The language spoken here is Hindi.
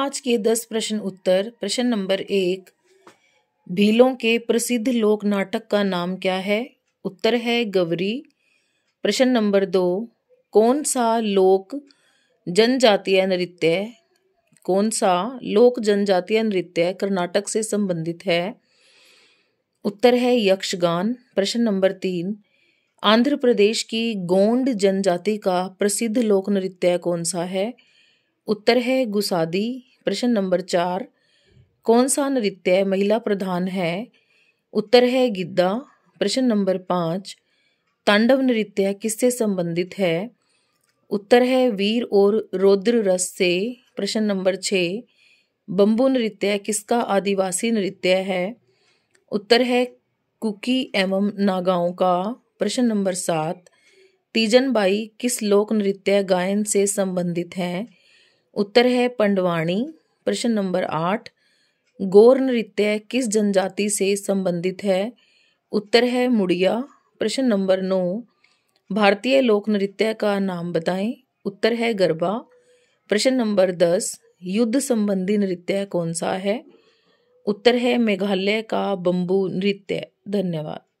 आज के दस प्रश्न उत्तर प्रश्न नंबर एक भीलों के प्रसिद्ध लोक नाटक का नाम क्या है उत्तर है गवरी प्रश्न नंबर दो कौन सा लोक जनजातीय नृत्य कौन सा लोक जनजातीय नृत्य कर्नाटक से संबंधित है उत्तर है यक्षगान प्रश्न नंबर तीन आंध्र प्रदेश की गोंड जनजाति का प्रसिद्ध लोक नृत्य कौन सा है उत्तर है गुसादी प्रश्न नंबर चार कौन सा नृत्य महिला प्रधान है उत्तर है गिद्दा प्रश्न नंबर पाँच तांडव नृत्य किससे संबंधित है उत्तर है वीर और रौद्र रस से प्रश्न नंबर छः बम्बू नृत्य किसका आदिवासी नृत्य है उत्तर है कुकी एवं नागाओं का प्रश्न नंबर सात तीजन बाई किस लोक नृत्य गायन से संबंधित हैं उत्तर है पंडवाणी प्रश्न नंबर आठ गौर नृत्य किस जनजाति से संबंधित है उत्तर है मुड़िया प्रश्न नंबर नौ भारतीय लोक नृत्य का नाम बताएं उत्तर है गरबा प्रश्न नंबर दस युद्ध संबंधी नृत्य कौन सा है उत्तर है मेघालय का बम्बू नृत्य धन्यवाद